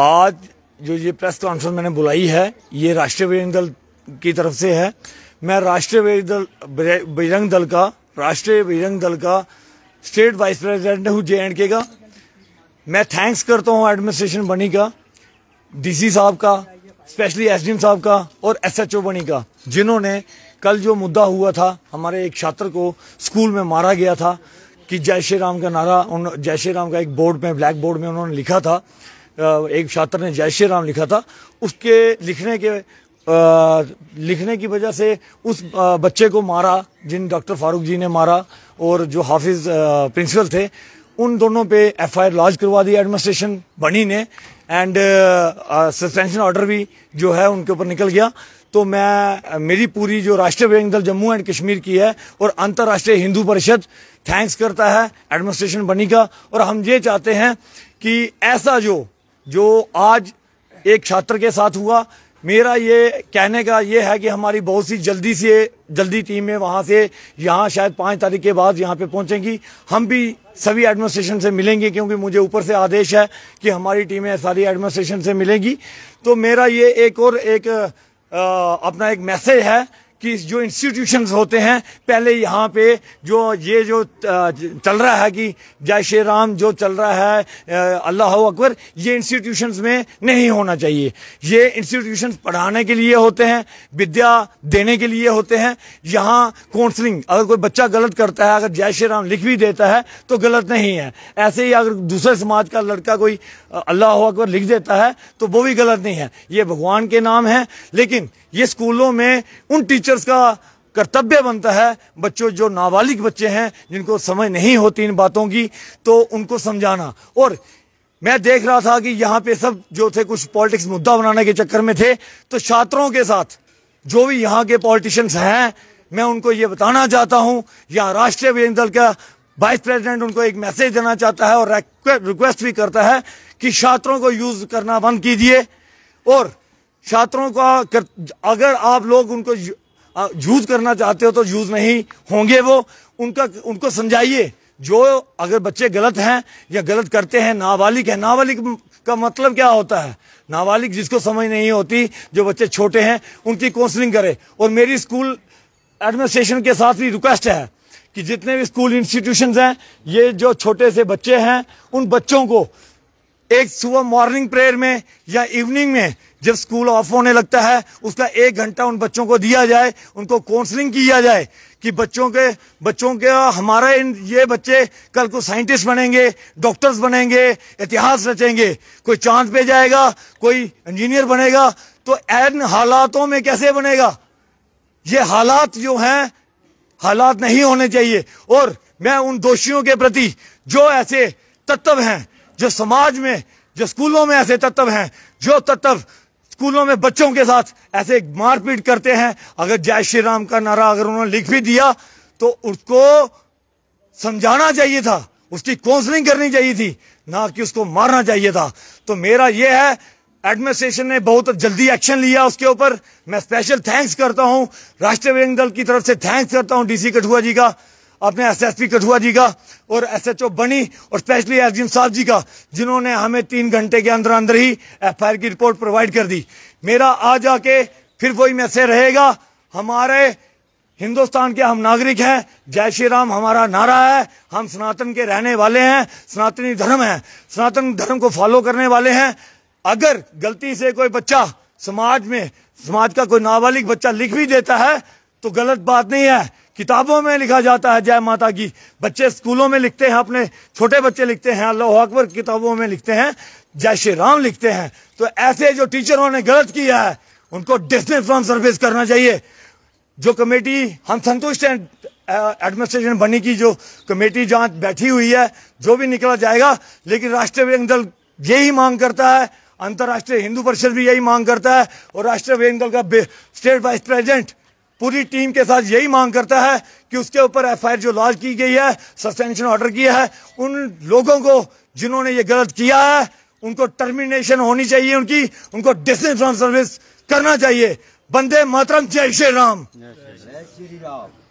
आज जो ये प्रेस कॉन्फ्रेंस मैंने बुलाई है ये राष्ट्रीय बजरंग दल की तरफ से है मैं राष्ट्रीय बजरंग दल बजरंग दल का राष्ट्रीय बजरंग दल का स्टेट वाइस प्रेसिडेंट हूँ जे एंड के का मैं थैंक्स करता हूँ एडमिनिस्ट्रेशन बनी का डीसी साहब का स्पेशली एसडीएम साहब का और एसएचओ बनी का जिन्होंने कल जो मुद्दा हुआ था हमारे एक छात्र को स्कूल में मारा गया था कि जय श्री राम का नारा उन जय श्री राम का एक बोर्ड में ब्लैक बोर्ड में उन्होंने लिखा था एक छात्र ने जय श्री राम लिखा था उसके लिखने के आ, लिखने की वजह से उस आ, बच्चे को मारा जिन डॉक्टर फारूक जी ने मारा और जो हाफिज प्रिंसिपल थे उन दोनों पे एफआईआर लॉन्च करवा दी एडमिनिस्ट्रेशन बनी ने एंड सस्पेंशन ऑर्डर भी जो है उनके ऊपर निकल गया तो मैं मेरी पूरी जो राष्ट्रीय बजरंग दल जम्मू एंड कश्मीर की है और अंतर्राष्ट्रीय हिंदू परिषद थैंक्स करता है एडमिनिस्ट्रेशन बनी का और हम ये चाहते हैं कि ऐसा जो जो आज एक छात्र के साथ हुआ मेरा ये कहने का ये है कि हमारी बहुत सी जल्दी से जल्दी टीमें वहाँ से यहाँ शायद पाँच तारीख के बाद यहाँ पे पहुँचेंगी हम भी सभी एडमिनिस्ट्रेशन से मिलेंगे क्योंकि मुझे ऊपर से आदेश है कि हमारी टीमें सारी एडमिनिस्ट्रेशन से मिलेंगी तो मेरा ये एक और एक आ, अपना एक मैसेज है कि जो इंस्टीट्यूशंस होते हैं पहले यहाँ पे जो ये जो चल रहा है कि जय श्री राम जो चल रहा है अल्लाह अकबर ये इंस्टीट्यूशंस में नहीं होना चाहिए ये इंस्टीट्यूशंस पढ़ाने के लिए होते हैं विद्या देने के लिए होते हैं यहाँ काउंसलिंग अगर कोई बच्चा गलत करता है अगर जय श्री राम लिख भी देता है तो गलत नहीं है ऐसे ही अगर दूसरे समाज का लड़का कोई अल्लाह अकबर लिख देता है तो वो भी गलत नहीं है ये भगवान के नाम है लेकिन ये स्कूलों में उन टीचर टीचर्स का कर्तव्य बनता है बच्चों जो नाबालिग बच्चे हैं जिनको समझ नहीं होती इन बातों की तो उनको समझाना और मैं देख रहा था कि यहाँ पे सब जो थे कुछ पॉलिटिक्स मुद्दा बनाने के चक्कर में थे तो छात्रों के साथ जो भी यहाँ के पॉलिटिशियंस हैं मैं उनको ये बताना चाहता हूँ यहाँ राष्ट्रीय विरोधी दल का वाइस प्रेसिडेंट उनको एक मैसेज देना चाहता है और रिक्वेस्ट भी करता है कि छात्रों को यूज करना बंद कीजिए और छात्रों का अगर आप लोग उनको यूज करना चाहते हो तो यूज नहीं होंगे वो उनका उनको समझाइए जो अगर बच्चे गलत हैं या गलत करते हैं नाबालिग है नाबालिग का मतलब क्या होता है नाबालिग जिसको समझ नहीं होती जो बच्चे छोटे हैं उनकी काउंसलिंग करें और मेरी स्कूल एडमिनिस्ट्रेशन के साथ भी रिक्वेस्ट है कि जितने भी स्कूल इंस्टीट्यूशन हैं ये जो छोटे से बच्चे हैं उन बच्चों को एक सुबह मॉर्निंग प्रेयर में या इवनिंग में जब स्कूल ऑफ होने लगता है उसका एक घंटा उन बच्चों को दिया जाए उनको काउंसलिंग किया जाए कि बच्चों के बच्चों के हमारे इन ये बच्चे कल को साइंटिस्ट बनेंगे डॉक्टर्स बनेंगे इतिहास रचेंगे कोई चांद पे जाएगा कोई इंजीनियर बनेगा तो ऐन हालातों में कैसे बनेगा ये हालात जो हैं हालात नहीं होने चाहिए और मैं उन दोषियों के प्रति जो ऐसे तत्व हैं जो समाज में जो स्कूलों में ऐसे तत्व हैं जो तत्व स्कूलों में बच्चों के साथ ऐसे मारपीट करते हैं अगर जय श्री राम का नारा अगर उन्होंने लिख भी दिया तो उसको समझाना चाहिए था उसकी काउंसलिंग करनी चाहिए थी ना कि उसको मारना चाहिए था तो मेरा यह है एडमिनिस्ट्रेशन ने बहुत जल्दी एक्शन लिया उसके ऊपर मैं स्पेशल थैंक्स करता हूं राष्ट्रीय दल की तरफ से थैंक्स करता हूं डीसी कठुआ जी का अपने S S P Kathua ji का और एस एच ओ बनी और स्पेशली एस डी साहब जी का जिन्होंने हमें तीन घंटे के अंदर अंदर ही एफ आई आर की रिपोर्ट प्रोवाइड कर दी मेरा आ जाके फिर वही मैसेज रहेगा हमारे हिंदुस्तान के हम नागरिक हैं जय श्री राम हमारा नारा है हम सनातन के रहने वाले हैं सनातनी धर्म है सनातन धर्म को फॉलो करने वाले हैं अगर गलती से कोई बच्चा समाज में समाज का कोई नाबालिग बच्चा लिख भी देता है तो गलत बात नहीं है किताबों में लिखा जाता है जय माता की बच्चे स्कूलों में लिखते हैं अपने छोटे बच्चे लिखते हैं अल्लाह अकबर किताबों में लिखते हैं जय श्री राम लिखते हैं तो ऐसे जो टीचरों ने गलत किया है उनको डिस्मिस फ्रॉम सर्विस करना चाहिए जो कमेटी हम संतुष्ट हैं एडमिनिस्ट्रेशन बनी की जो कमेटी जहाँ बैठी हुई है जो भी निकला जाएगा लेकिन राष्ट्रीय व्यंग दल यही मांग करता है अंतर्राष्ट्रीय हिंदू परिषद भी यही मांग करता है और राष्ट्रीय व्यंग दल का स्टेट वाइस प्रेसिडेंट पूरी टीम के साथ यही मांग करता है कि उसके ऊपर एफआईआर जो लॉन्च की गई है सस्पेंशन ऑर्डर किया है उन लोगों को जिन्होंने ये गलत किया है उनको टर्मिनेशन होनी चाहिए उनकी उनको डिस्टेंस फ्रॉम सर्विस करना चाहिए बंदे मातरम जय श्री राम जय श्री राम